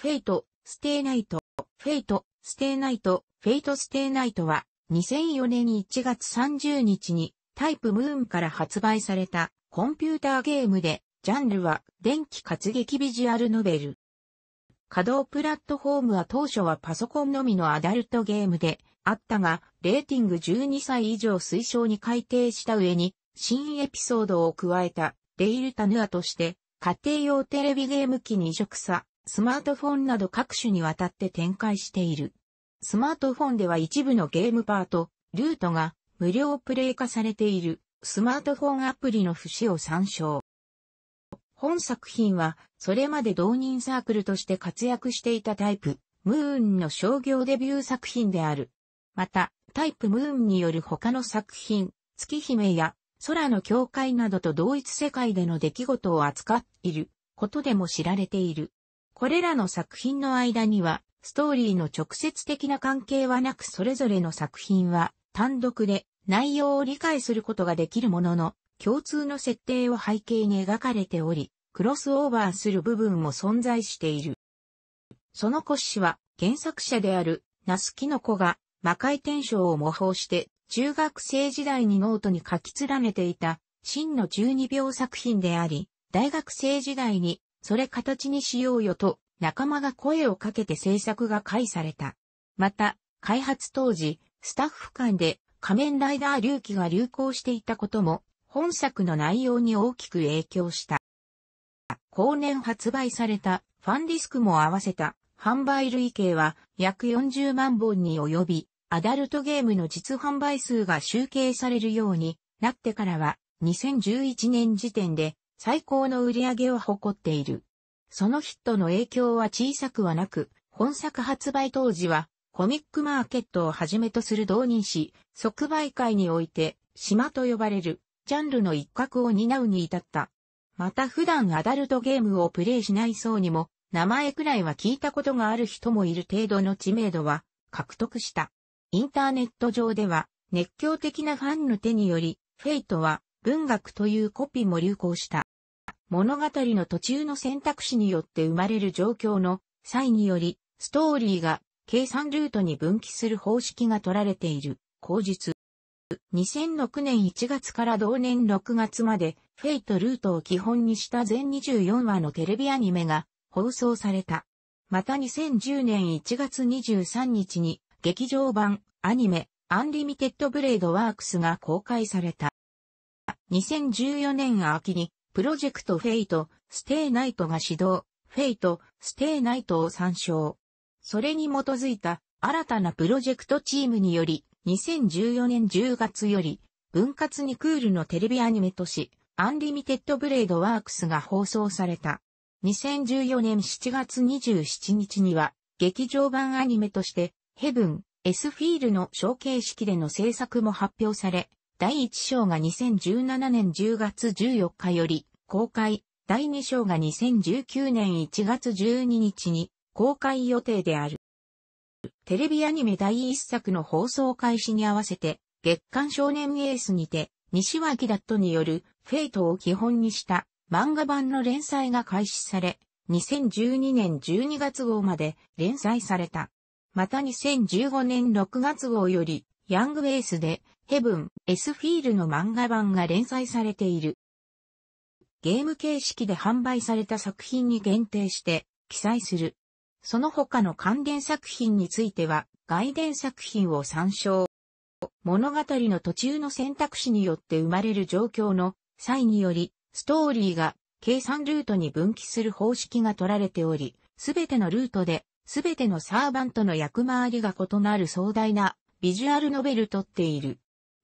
フェイト、ステイナイト、フェイト、ステイナイト、フェイトステイナイトは、2004年1月30日に、タイプムーンから発売された、コンピューターゲームで、ジャンルは、電気活劇ビジュアルノベル。稼働プラットフォームは当初はパソコンのみのアダルトゲームであったが、レーティング12歳以上推奨に改定した上に、新エピソードを加えた、レイルタヌアとして、家庭用テレビゲーム機に移植さスマートフォンなど各種にわたって展開している。スマートフォンでは一部のゲームパート、ルートが無料プレイ化されているスマートフォンアプリの節を参照。本作品はそれまで同人サークルとして活躍していたタイプ、ムーンの商業デビュー作品である。また、タイプムーンによる他の作品、月姫や空の境界などと同一世界での出来事を扱っていることでも知られている。これらの作品の間には、ストーリーの直接的な関係はなくそれぞれの作品は、単独で内容を理解することができるものの、共通の設定を背景に描かれており、クロスオーバーする部分も存在している。その骨子は、原作者である、ナスキノコが、魔界転生を模倣して、中学生時代にノートに書き連ねていた、真の12秒作品であり、大学生時代にそれ形にしようよと仲間が声をかけて制作が開された。また、開発当時、スタッフ間で仮面ライダー隆起が流行していたことも、本作の内容に大きく影響した。後年発売されたファンディスクも合わせた販売累計は約40万本に及び、アダルトゲームの実販売数が集計されるようになってからは、2011年時点で最高の売り上げを誇っている。そのヒットの影響は小さくはなく、本作発売当時は、コミックマーケットをはじめとする導入誌、即売会において、島と呼ばれる、ジャンルの一角を担うに至った。また普段アダルトゲームをプレイしない層にも、名前くらいは聞いたことがある人もいる程度の知名度は獲得した。インターネット上では熱狂的なファンの手により、フェイトは文学というコピーも流行した。物語の途中の選択肢によって生まれる状況の際により、ストーリーが計算ルートに分岐する方式が取られている、口述。2006年1月から同年6月まで、フェイトルートを基本にした全24話のテレビアニメが放送された。また2010年1月23日に、劇場版、アニメ、アンリミテッドブレードワークスが公開された。2014年秋にプロジェクトフェイト、ステイナイトが始動、フェイト、ステイナイトを参照。それに基づいた新たなプロジェクトチームにより、2014年10月より、分割にクールのテレビアニメとし、アンリミテッドブレードワークスが放送された。2014年7月27日には、劇場版アニメとして、ヘブン、S フィールの承継式での制作も発表され、第1章が2017年10月14日より公開、第2章が2019年1月12日に公開予定である。テレビアニメ第1作の放送開始に合わせて、月刊少年エースにて、西脇ダットによるフェイトを基本にした漫画版の連載が開始され、2012年12月号まで連載された。また2015年6月号より、ヤングエースでヘブン、S フィールの漫画版が連載されている。ゲーム形式で販売された作品に限定して記載する。その他の関連作品については外伝作品を参照。物語の途中の選択肢によって生まれる状況の際により、ストーリーが計算ルートに分岐する方式が取られており、すべてのルートで、すべてのサーバントの役回りが異なる壮大なビジュアルノベルとっている。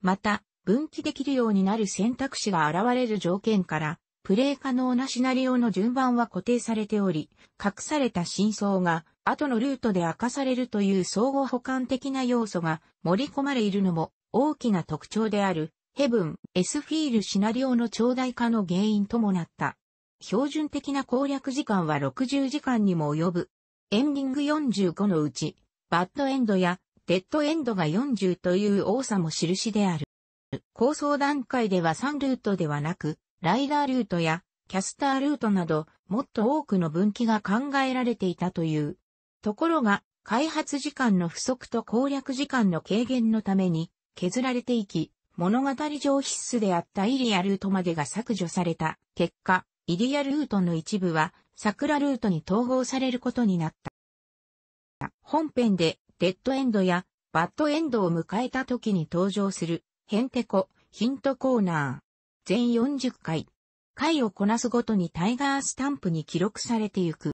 また、分岐できるようになる選択肢が現れる条件から、プレイ可能なシナリオの順番は固定されており、隠された真相が後のルートで明かされるという相互補完的な要素が盛り込まれいるのも大きな特徴である、ヘブン、エスフィールシナリオの長大化の原因ともなった。標準的な攻略時間は60時間にも及ぶ。エンディング45のうち、バッドエンドやデッドエンドが40という多さも印である。構想段階では3ルートではなく、ライダールートやキャスタールートなど、もっと多くの分岐が考えられていたという。ところが、開発時間の不足と攻略時間の軽減のために、削られていき、物語上必須であったイリアルートまでが削除された結果、イリアルートの一部は桜ルートに統合されることになった。本編でデッドエンドやバッドエンドを迎えた時に登場するヘンテコヒントコーナー。全40回。回をこなすごとにタイガースタンプに記録されてゆく。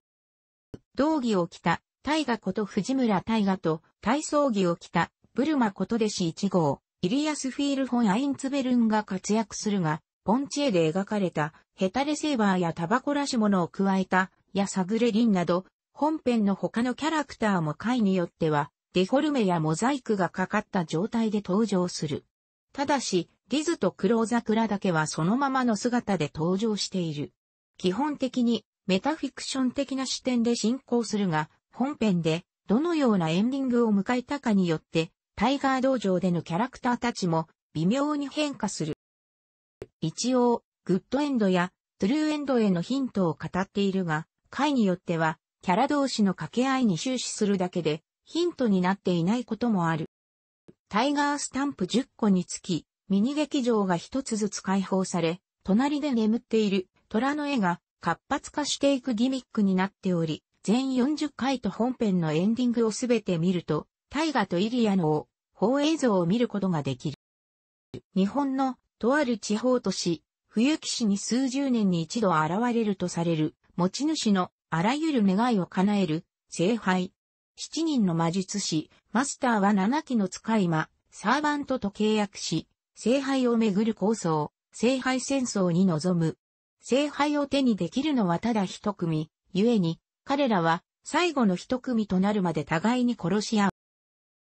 道着を着たタイガこと藤村タイガと体操着を着たブルマこと弟子1号、イリアスフィールフォン・アインツベルンが活躍するが、ポンチエで描かれたヘタレセーバーやタバコらしものを加えたやサグレリンなど本編の他のキャラクターも回によっては、デフォルメやモザイクがかかった状態で登場する。ただし、リズとクローザクラだけはそのままの姿で登場している。基本的にメタフィクション的な視点で進行するが、本編でどのようなエンディングを迎えたかによって、タイガー道場でのキャラクターたちも微妙に変化する。一応、グッドエンドやトゥルーエンドへのヒントを語っているが、回によってはキャラ同士の掛け合いに終始するだけで、ヒントになっていないこともある。タイガースタンプ10個につき、ミニ劇場が一つずつ解放され、隣で眠っている虎の絵が活発化していくギミックになっており、全40回と本編のエンディングをすべて見ると、大河とイリアの放映像を見ることができる。日本のとある地方都市、冬木市に数十年に一度現れるとされる持ち主のあらゆる願いを叶える、聖杯。七人の魔術師、マスターは七機の使い魔、サーバントと契約し、聖杯をめぐる構想、聖杯戦争に臨む。聖杯を手にできるのはただ一組、ゆえに、彼らは、最後の一組となるまで互いに殺し合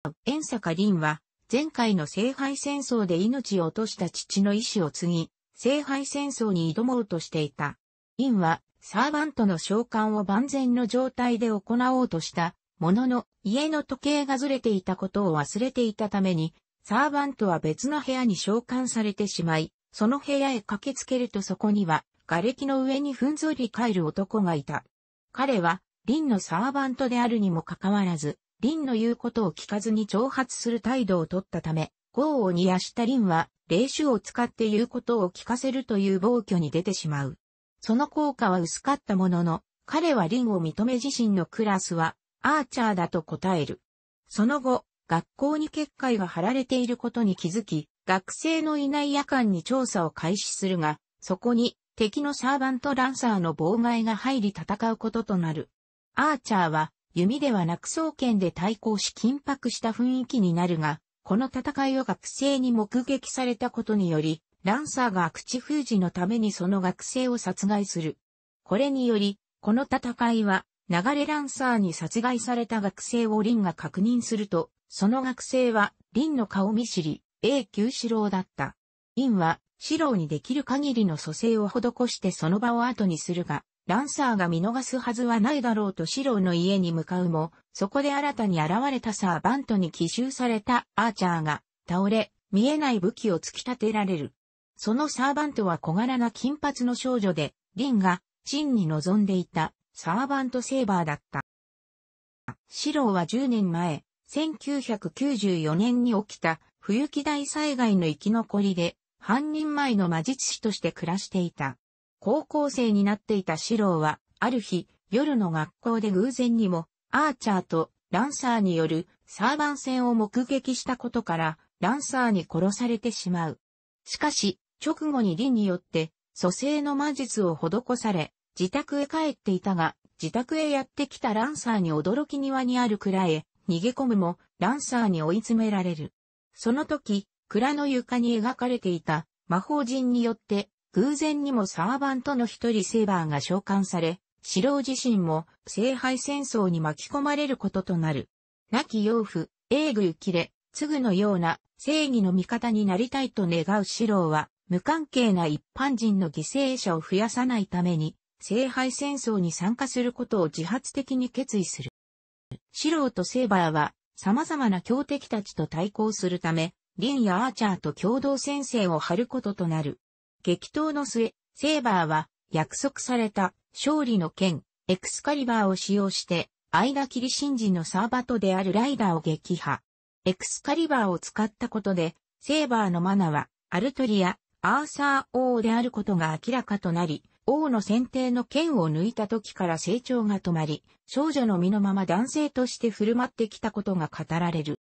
う。遠坂凛は、前回の聖杯戦争で命を落とした父の意志を継ぎ、聖杯戦争に挑もうとしていた。リンは、サーバントの召喚を万全の状態で行おうとした、ものの、家の時計がずれていたことを忘れていたために、サーバントは別の部屋に召喚されてしまい、その部屋へ駆けつけるとそこには、瓦礫の上にふんぞり返る男がいた。彼は、リンのサーバントであるにもかかわらず、リンの言うことを聞かずに挑発する態度をとったため、業を煮やしたリンは、霊種を使って言うことを聞かせるという暴挙に出てしまう。その効果は薄かったものの、彼はリンを認め自身のクラスは、アーチャーだと答える。その後、学校に結界が張られていることに気づき、学生のいない夜間に調査を開始するが、そこに敵のサーバントランサーの妨害が入り戦うこととなる。アーチャーは弓ではなく双剣で対抗し緊迫した雰囲気になるが、この戦いを学生に目撃されたことにより、ランサーが口封じのためにその学生を殺害する。これにより、この戦いは、流れランサーに殺害された学生をリンが確認すると、その学生は、リンの顔見知り、A 級四郎だった。リンは、四郎にできる限りの蘇生を施してその場を後にするが、ランサーが見逃すはずはないだろうと四郎の家に向かうも、そこで新たに現れたサーバントに奇襲されたアーチャーが、倒れ、見えない武器を突き立てられる。そのサーバントは小柄な金髪の少女で、リンが、真に望んでいた、サーバントセーバーだった。シローは10年前、1994年に起きた、冬季大災害の生き残りで、半人前の魔術師として暮らしていた。高校生になっていたシローは、ある日、夜の学校で偶然にも、アーチャーとランサーによるサーバン戦を目撃したことから、ランサーに殺されてしまう。しかし、直後にリンによって、蘇生の魔術を施され、自宅へ帰っていたが、自宅へやってきたランサーに驚き庭にある蔵へ逃げ込むも、ランサーに追い詰められる。その時、蔵の床に描かれていた魔法陣によって、偶然にもサーバントの一人セーバーが召喚され、シロ自身も聖杯戦争に巻き込まれることとなる。亡き養父、エーグユキレ、ツグのような正義の味方になりたいと願うシロは、無関係な一般人の犠牲者を増やさないために、聖杯戦争に参加することを自発的に決意する。シローとセーバーは、様々な強敵たちと対抗するため、リンやアーチャーと共同戦線を張ることとなる。激闘の末、セーバーは、約束された勝利の剣、エクスカリバーを使用して、間切り新人のサーバトであるライダーを撃破。エクスカリバーを使ったことで、セーバーのマナは、アルトリア、アーサー王であることが明らかとなり、王の選定の剣を抜いた時から成長が止まり、少女の身のまま男性として振る舞ってきたことが語られる。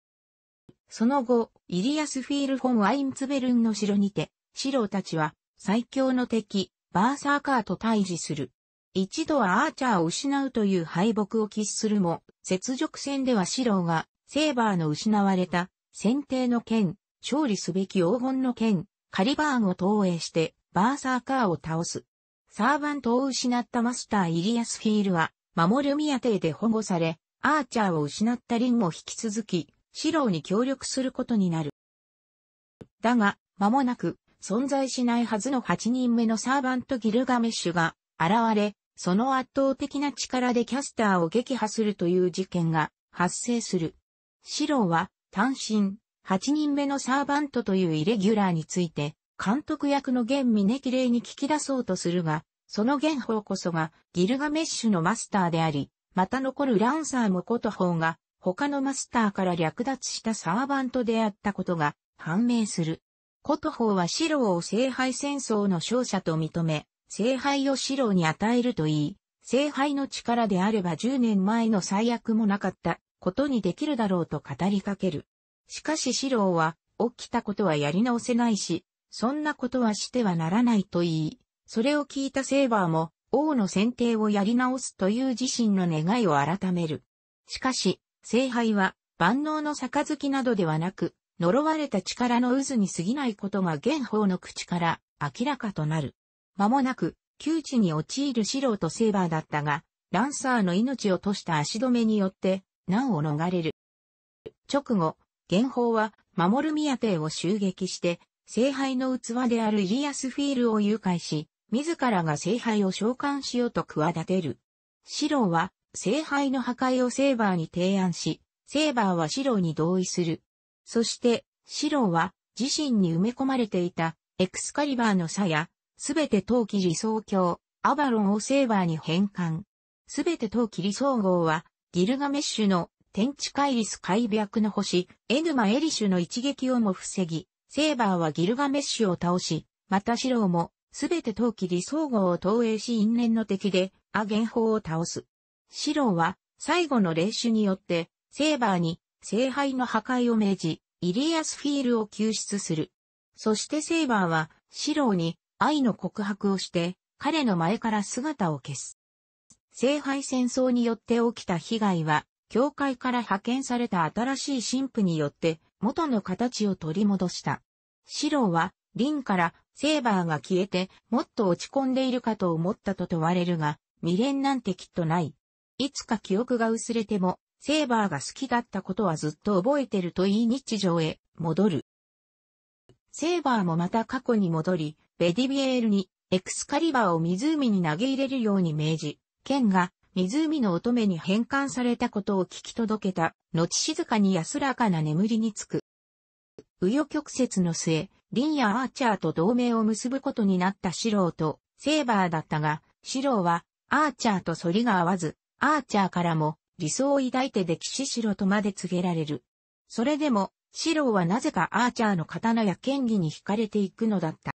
その後、イリアスフィール・フォン・ワインツベルンの城にて、シロたちは最強の敵、バーサーカーと対峙する。一度はアーチャーを失うという敗北を喫するも、雪辱戦ではシロが、セーバーの失われた、選定の剣、勝利すべき黄金の剣、カリバーンを投影して、バーサーカーを倒す。サーバントを失ったマスターイリアスフィールは、守る宮邸で保護され、アーチャーを失ったリンも引き続き、シローに協力することになる。だが、間もなく、存在しないはずの8人目のサーバントギルガメッシュが、現れ、その圧倒的な力でキャスターを撃破するという事件が発生する。シローは単身8人目のサーバントというイレギュラーについて、監督役の現キレイに聞き出そうとするが、その現法こそがギルガメッシュのマスターであり、また残るランサーもこと方が他のマスターから略奪したサーバントであったことが判明する。こと方はローを聖杯戦争の勝者と認め、聖杯をローに与えるといい、聖杯の力であれば10年前の最悪もなかったことにできるだろうと語りかける。しかし四郎は、起きたことはやり直せないし、そんなことはしてはならないと言い、それを聞いたセーバーも、王の選定をやり直すという自身の願いを改める。しかし、聖杯は、万能の杯などではなく、呪われた力の渦に過ぎないことが現宝の口から明らかとなる。間もなく、窮地に陥る郎とセーバーだったが、ランサーの命を落とした足止めによって、難を逃れる。直後、元宝は、守る宮邸を襲撃して、聖杯の器であるイリアスフィールを誘拐し、自らが聖杯を召喚しようと企てる。四郎は、聖杯の破壊をセーバーに提案し、セーバーは四郎に同意する。そして、四郎は、自身に埋め込まれていた、エクスカリバーの鞘、や、すべて陶器理想郷、アバロンをセーバーに変換。すべて陶器理想号は、ギルガメッシュの天地カイリス海白の星、エヌマ・エリシュの一撃をも防ぎ、セーバーはギルガメッシュを倒し、またシローも、すべて陶器理総合を投影し因縁の敵で、アゲン法を倒す。シローは、最後の霊種によって、セーバーに、聖杯の破壊を命じ、イリアスフィールを救出する。そしてセーバーは、シローに、愛の告白をして、彼の前から姿を消す。聖杯戦争によって起きた被害は、教会から派遣された新しい神父によって元の形を取り戻した。シローは、リンからセーバーが消えてもっと落ち込んでいるかと思ったと問われるが、未練なんてきっとない。いつか記憶が薄れても、セーバーが好きだったことはずっと覚えてるといい日常へ戻る。セーバーもまた過去に戻り、ベディビエールにエクスカリバーを湖に投げ入れるように命じ、剣が湖の乙女に返還されたことを聞き届けた、後静かに安らかな眠りにつく。紆余曲折の末、リンやアーチャーと同盟を結ぶことになったシローとセーバーだったが、シローはアーチャーと反りが合わず、アーチャーからも理想を抱いて溺死しろとまで告げられる。それでも、シローはなぜかアーチャーの刀や剣技に惹かれていくのだった。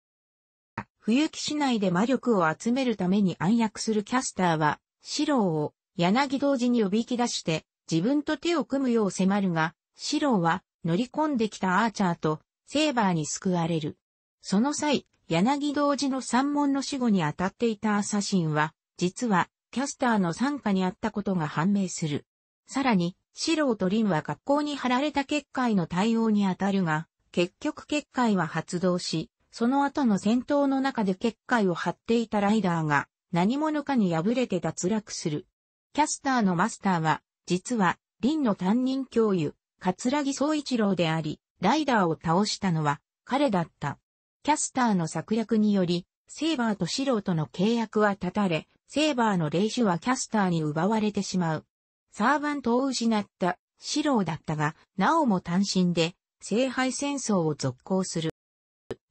冬木市内で魔力を集めるために暗躍するキャスターは、四郎を柳同時に呼びき出して自分と手を組むよう迫るが、四郎は乗り込んできたアーチャーとセーバーに救われる。その際、柳同時の三門の死後に当たっていたアサシンは、実はキャスターの参加にあったことが判明する。さらに、四郎とリンは学校に貼られた結界の対応に当たるが、結局結界は発動し、その後の戦闘の中で結界を張っていたライダーが何者かに敗れて脱落する。キャスターのマスターは、実は、林の担任教諭、桂木総一郎であり、ライダーを倒したのは、彼だった。キャスターの策略により、セーバーとシローとの契約は断たれ、セーバーの霊種はキャスターに奪われてしまう。サーバントを失ったシローだったが、なおも単身で、聖杯戦争を続行する。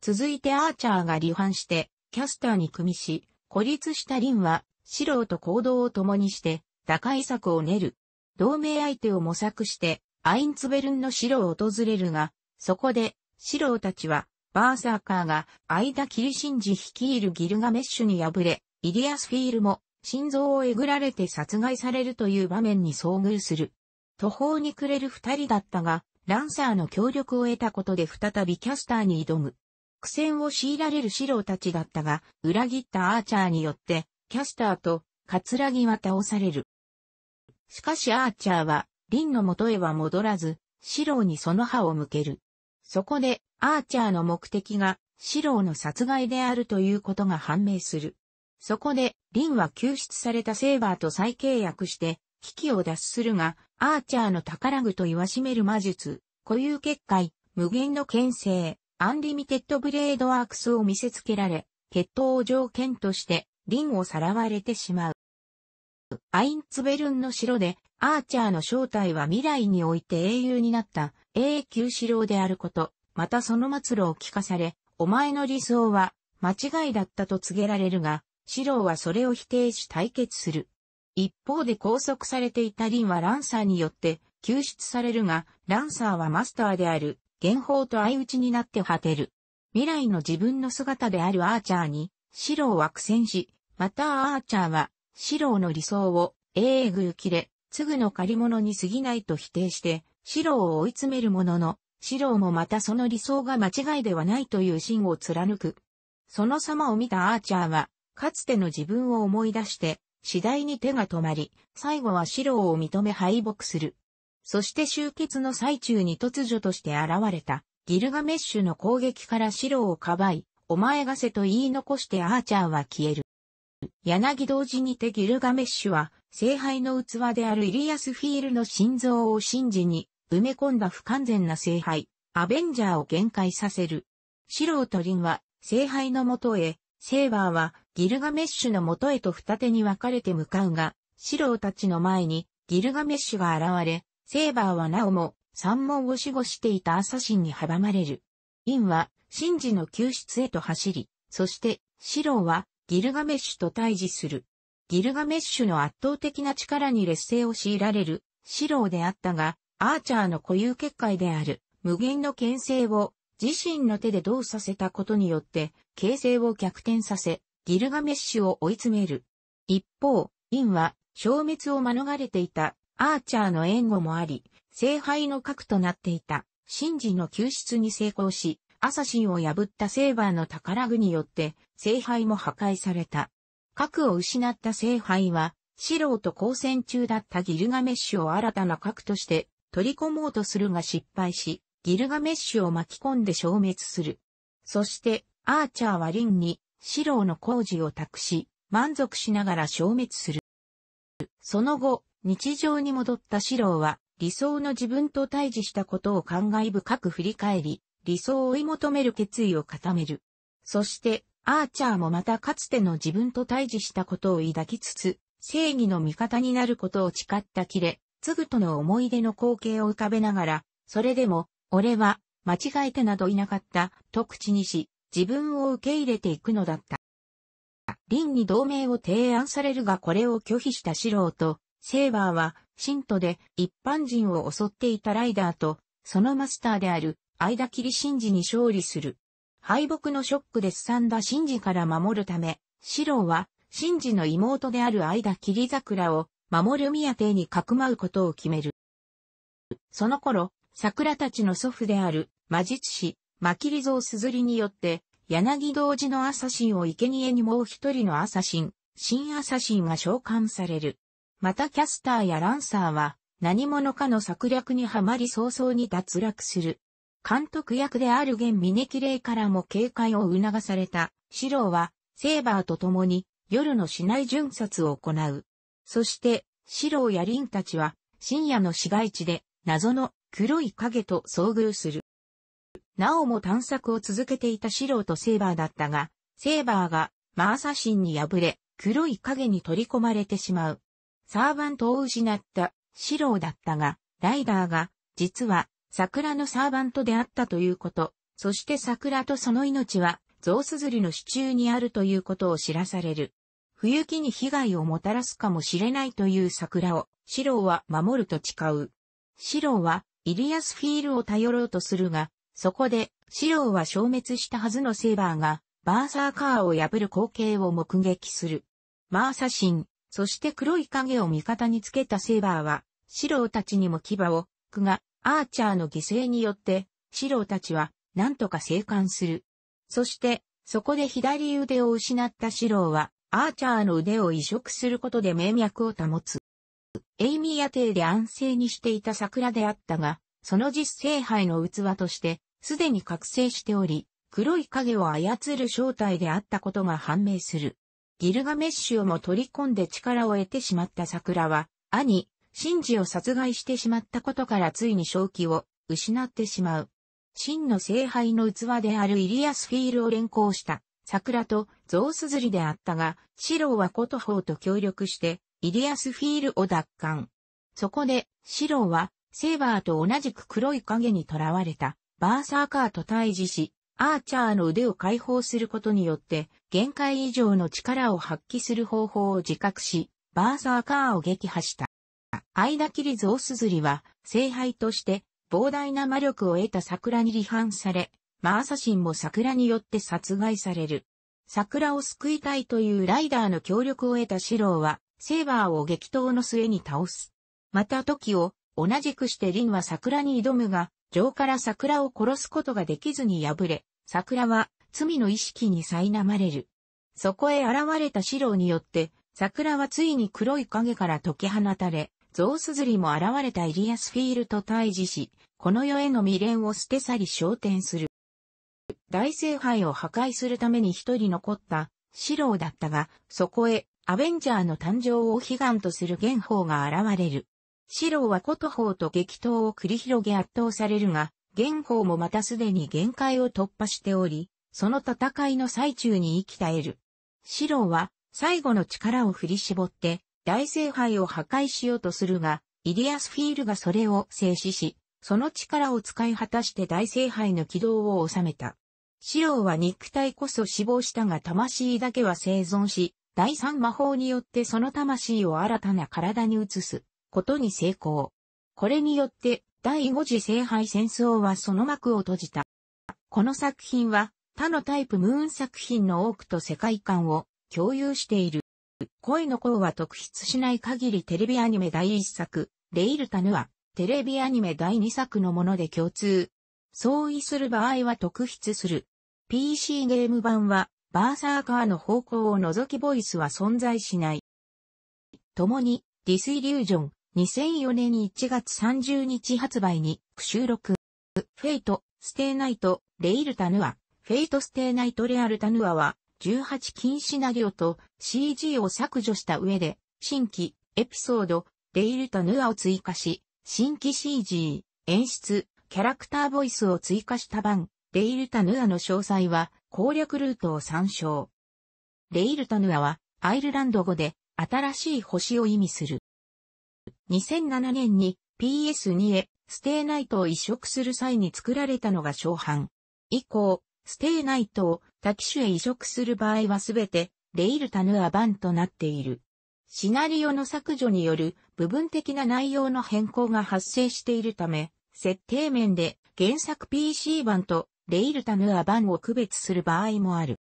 続いてアーチャーが離反して、キャスターに組みし、孤立した林は、ロ人と行動を共にして、打開策を練る。同盟相手を模索して、アインツベルンの城を訪れるが、そこで、ロ人たちは、バーサーカーが、間キリシンジ率いるギルガメッシュに敗れ、イリアスフィールも、心臓をえぐられて殺害されるという場面に遭遇する。途方に暮れる二人だったが、ランサーの協力を得たことで再びキャスターに挑む。苦戦を強いられる素郎たちだったが、裏切ったアーチャーによって、キャスターと、カツラギは倒される。しかしアーチャーは、リンの元へは戻らず、素郎にその歯を向ける。そこで、アーチャーの目的が、素郎の殺害であるということが判明する。そこで、リンは救出されたセーバーと再契約して、危機を脱するが、アーチャーの宝具と言わしめる魔術、固有結界、無限の牽制、アンリミテッドブレードワークスを見せつけられ、決闘を条件として、リンをさらわれてしまう。アインツベルンの城で、アーチャーの正体は未来において英雄になった永久四郎であること、またその末路を聞かされ、お前の理想は間違いだったと告げられるが、四郎はそれを否定し対決する。一方で拘束されていたリンはランサーによって救出されるが、ランサーはマスターである元宝と相打ちになって果てる。未来の自分の姿であるアーチャーに、シローは苦戦し、またアーチャーは、シローの理想を、英う切れ、継ぐの借り物に過ぎないと否定して、シローを追い詰めるものの、シローもまたその理想が間違いではないという真を貫く。その様を見たアーチャーは、かつての自分を思い出して、次第に手が止まり、最後はシローを認め敗北する。そして集結の最中に突如として現れた、ギルガメッシュの攻撃から白をかばい、お前がせと言い残してアーチャーは消える。柳同時にてギルガメッシュは、聖杯の器であるイリアスフィールの心臓を信じに、埋め込んだ不完全な聖杯、アベンジャーを限界させる。シウとリンは、聖杯のもとへ、セーバーは、ギルガメッシュのもとへと二手に分かれて向かうが、シウたちの前に、ギルガメッシュが現れ、セーバーはなおも、三門を守護していたアサシンに阻まれる。インは、シンジの救出へと走り、そして、シローは、ギルガメッシュと対峙する。ギルガメッシュの圧倒的な力に劣勢を強いられる、シローであったが、アーチャーの固有結界である、無限の牽制を、自身の手でどうさせたことによって、形勢を逆転させ、ギルガメッシュを追い詰める。一方、インは、消滅を免れていたアーチャーの援護もあり、聖杯の核となっていた、神事の救出に成功し、アサシンを破ったセーバーの宝具によって、聖杯も破壊された。核を失った聖杯は、素人交戦中だったギルガメッシュを新たな核として取り込もうとするが失敗し、ギルガメッシュを巻き込んで消滅する。そして、アーチャーはリンに、シローの工事を託し、満足しながら消滅する。その後、日常に戻った四郎は、理想の自分と対峙したことを感慨深く振り返り、理想を追い求める決意を固める。そして、アーチャーもまたかつての自分と対峙したことを抱きつつ、正義の味方になることを誓ったキレ、継ぐとの思い出の光景を浮かべながら、それでも、俺は、間違えてなどいなかった、と口にし、自分を受け入れていくのだった。リンに同盟を提案されるがこれを拒否した四郎と、セーバーは、信徒で一般人を襲っていたライダーと、そのマスターである、キリシ神ジに勝利する。敗北のショックですんだ神ジから守るため、四郎は、神ジの妹であるリザク桜を、守る宮邸にかくまうことを決める。その頃、桜たちの祖父である、魔術師、マキリゾウスズリによって、柳道寺のアサシンを生贄にもう一人のアサシン、新アサシンが召喚される。またキャスターやランサーは何者かの策略にはまり早々に脱落する。監督役である現峰綺麗からも警戒を促された、シローは、セーバーと共に、夜の市内巡察を行う。そして、シローやリンたちは、深夜の市街地で、謎の黒い影と遭遇する。なおも探索を続けていたシローとセーバーだったが、セーバーが、マーサ神に敗れ、黒い影に取り込まれてしまう。サーバントを失った、シローだったが、ライダーが、実は、桜のサーバントであったということ、そして桜とその命は、ゾウスズリの支柱にあるということを知らされる。不行に被害をもたらすかもしれないという桜を、シローは守ると誓う。シローは、イリアスフィールを頼ろうとするが、そこで、シローは消滅したはずのセーバーが、バーサーカーを破る光景を目撃する。マーサシン。そして黒い影を味方につけたセーバーは、シローたちにも牙を、くが、アーチャーの犠牲によって、シローたちは、なんとか生還する。そして、そこで左腕を失ったシローは、アーチャーの腕を移植することで名脈を保つ。エイミー屋邸で安静にしていた桜であったが、その実聖杯の器として、すでに覚醒しており、黒い影を操る正体であったことが判明する。ギルガメッシュをも取り込んで力を得てしまった桜は、兄、シンジを殺害してしまったことからついに正気を失ってしまう。真の聖杯の器であるイリアスフィールを連行した桜とゾウスズリであったが、シローはコトホーと協力してイリアスフィールを奪還。そこで、シローはセーバーと同じく黒い影に囚われたバーサーカーと対峙し、アーチャーの腕を解放することによって、限界以上の力を発揮する方法を自覚し、バーサーカーを撃破した。間切りゾウスズリは、聖杯として、膨大な魔力を得た桜に離反され、マーサシンも桜によって殺害される。桜を救いたいというライダーの協力を得たシローは、セーバーを激闘の末に倒す。また時を、同じくしてリンは桜に挑むが、城から桜を殺すことができずに敗れ、桜は罪の意識に苛まれる。そこへ現れた四郎によって、桜はついに黒い影から解き放たれ、ゾウスズリも現れたイリアスフィールと対峙し、この世への未練を捨て去り昇天する。大聖杯を破壊するために一人残った四郎だったが、そこへアベンジャーの誕生を悲願とする元宝が現れる。四郎は琴法と激闘を繰り広げ圧倒されるが、元法もまたすでに限界を突破しており、その戦いの最中に生き絶える。四郎は最後の力を振り絞って大聖杯を破壊しようとするが、イリアスフィールがそれを制止し、その力を使い果たして大聖杯の軌道を収めた。四郎は肉体こそ死亡したが魂だけは生存し、第三魔法によってその魂を新たな体に移す。ことに成功。これによって第5次聖杯戦争はその幕を閉じた。この作品は他のタイプムーン作品の多くと世界観を共有している。恋の項は特筆しない限りテレビアニメ第1作、レイルタヌはテレビアニメ第2作のもので共通。相違する場合は特筆する。PC ゲーム版はバーサーカーの方向を除きボイスは存在しない。共にディスイリュージョン、2004年1月30日発売に、収録。フェイト、ステイナイト、レイルタヌア。フェイトステイナイトレアルタヌアは、18禁シナリオと CG を削除した上で、新規、エピソード、レイルタヌアを追加し、新規 CG、演出、キャラクターボイスを追加した版、レイルタヌアの詳細は、攻略ルートを参照。レイルタヌアは、アイルランド語で、新しい星を意味する。2007年に PS2 へステイナイトを移植する際に作られたのが初版。以降、ステイナイトを多機種へ移植する場合はすべてレイルタヌア版となっている。シナリオの削除による部分的な内容の変更が発生しているため、設定面で原作 PC 版とレイルタヌア版を区別する場合もある。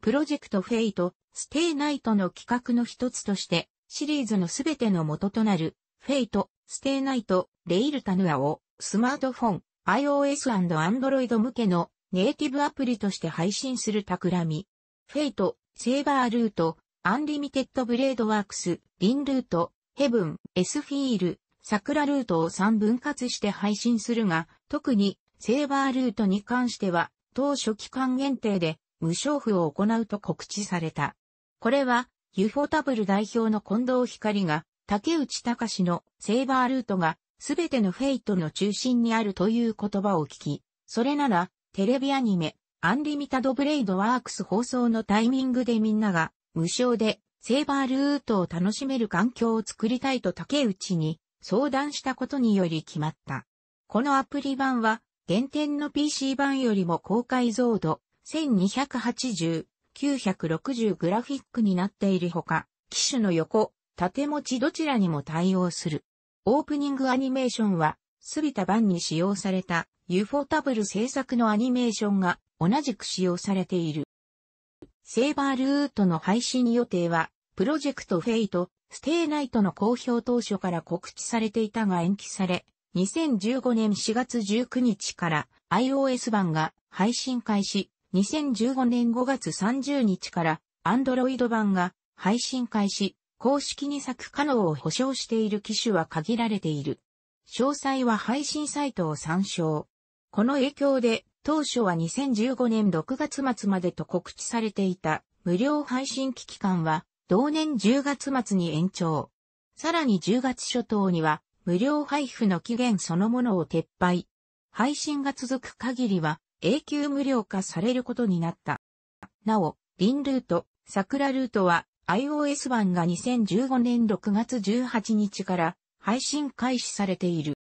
プロジェクトフェイト、ステイナイトの企画の一つとして、シリーズのすべての元となる、フェイト、ステイナイト、レイルタヌアを、スマートフォン、iOS& Android 向けのネイティブアプリとして配信する企み。フェイト、セーバールート、アンリミテッドブレードワークス、リンルート、ヘブン、エスフィール、サクラルートを3分割して配信するが、特にセーバールートに関しては、当初期間限定で無償付を行うと告知された。これはユフォタブル代表の近藤光が、竹内隆のセーバールートが、すべてのフェイトの中心にあるという言葉を聞き、それなら、テレビアニメ、アンリミタドブレイドワークス放送のタイミングでみんなが、無償で、セーバールートを楽しめる環境を作りたいと竹内に相談したことにより決まった。このアプリ版は、原点の PC 版よりも高解像度1 2 8 0 960グラフィックになっているほか、機種の横、縦持ちどちらにも対応する。オープニングアニメーションは、すびた版に使用された、ユフォータブル制作のアニメーションが同じく使用されている。セーバールートの配信予定は、プロジェクトフェイト、ステイナイトの公表当初から告知されていたが延期され、2015年4月19日から iOS 版が配信開始、2015年5月30日から Android 版が配信開始、公式に作可能を保証している機種は限られている。詳細は配信サイトを参照。この影響で、当初は2015年6月末までと告知されていた無料配信期間は同年10月末に延長。さらに10月初頭には無料配布の期限そのものを撤廃。配信が続く限りは永久無料化されることになった。なお、リンルート、桜ルートは iOS 版が2015年6月18日から配信開始されている。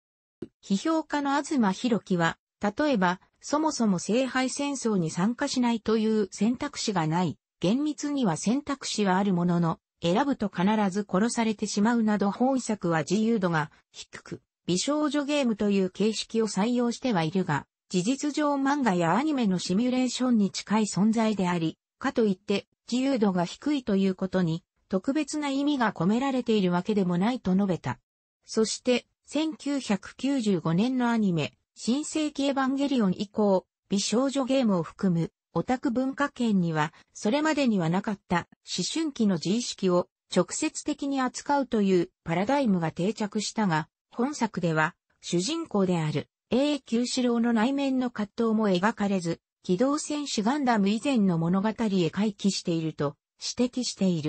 批評家の東博樹は、例えば、そもそも聖杯戦争に参加しないという選択肢がない。厳密には選択肢はあるものの、選ぶと必ず殺されてしまうなど本作は自由度が低く、美少女ゲームという形式を採用してはいるが、事実上漫画やアニメのシミュレーションに近い存在であり、かといって自由度が低いということに特別な意味が込められているわけでもないと述べた。そして、1995年のアニメ、新世紀エヴァンゲリオン以降、美少女ゲームを含むオタク文化圏には、それまでにはなかった思春期の自意識を直接的に扱うというパラダイムが定着したが、本作では主人公である A 級四郎の内面の葛藤も描かれず、機動戦士ガンダム以前の物語へ回帰していると指摘している。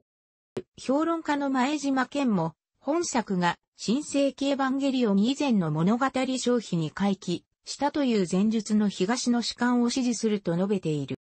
評論家の前島健も、本作が新世紀エヴァンゲリオン以前の物語消費に回帰したという前述の東の主観を支持すると述べている。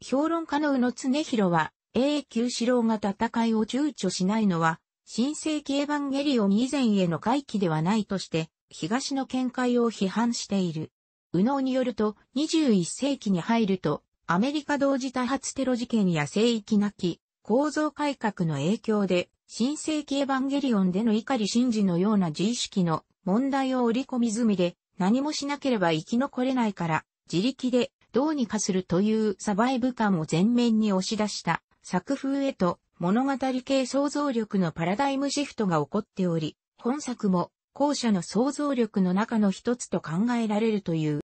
評論家の宇野恒広は、A 級四郎が戦いを躊躇しないのは、新世紀エヴァンゲリオン以前への回帰ではないとして、東の見解を批判している。右脳によると、21世紀に入ると、アメリカ同時多発テロ事件や聖域なき構造改革の影響で、新世紀エヴァンゲリオンでの怒り真治のような自意識の問題を織り込み済みで、何もしなければ生き残れないから、自力でどうにかするというサバイブ感を前面に押し出した作風へと物語系想像力のパラダイムシフトが起こっており、本作も後者の想像力の中の一つと考えられるという。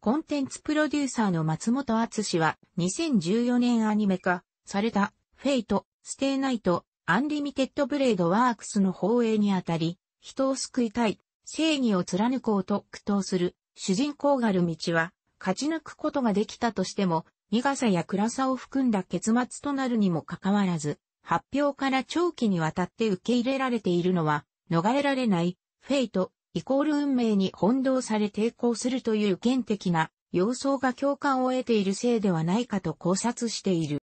コンテンツプロデューサーの松本厚氏は2014年アニメ化されたフェイト、ステイナイト、アンリミテッドブレードワークスの放映にあたり、人を救いたい、正義を貫こうと苦闘する主人公がる道は勝ち抜くことができたとしても、苦さや暗さを含んだ結末となるにもかかわらず、発表から長期にわたって受け入れられているのは、逃れられないフェイト、イコール運命に翻弄され抵抗するという原的な様相が共感を得ているせいではないかと考察している。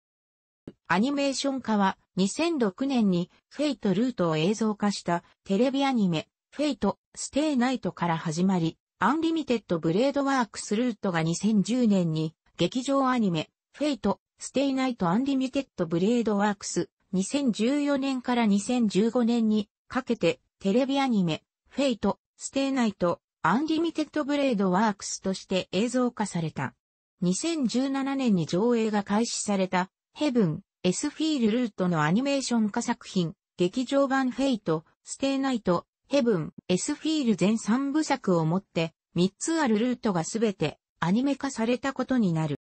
アニメーション化は2006年にフェイトルートを映像化したテレビアニメフェイトステイナイトから始まり、アンリミテッドブレードワークスルートが2010年に劇場アニメフェイトステイナイトアンリミテッドブレードワークス2014年から2015年にかけてテレビアニメフェイト、ステイナイト、アンリミテッドブレードワークスとして映像化された。2017年に上映が開始された、ヘブン、エスフィールルートのアニメーション化作品、劇場版フェイト、ステイナイト、ヘブン、エスフィール全3部作をもって、3つあるルートがすべてアニメ化されたことになる。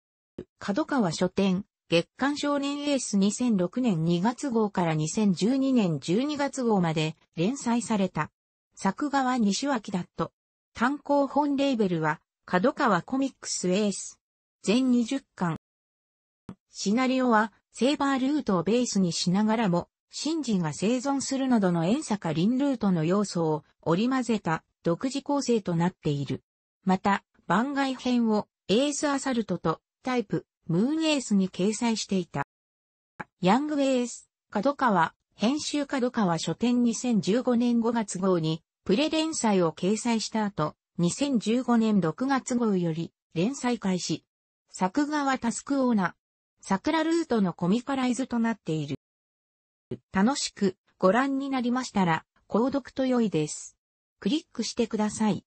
角川書店、月刊少年エース2006年2月号から2012年12月号まで連載された。作画は西脇だと。単行本レーベルは、角川コミックスエース。全20巻。シナリオは、セーバールートをベースにしながらも、新人が生存するなどの遠坂林ルートの要素を織り交ぜた独自構成となっている。また、番外編をエースアサルトとタイプ、ムーンエースに掲載していた。ヤングエース、角川、編集角川書店2015年5月号にプレ連載を掲載した後、2015年6月号より連載開始。作画はタスクオーナ。ー。桜ルートのコミカライズとなっている。楽しくご覧になりましたら、購読と良いです。クリックしてください。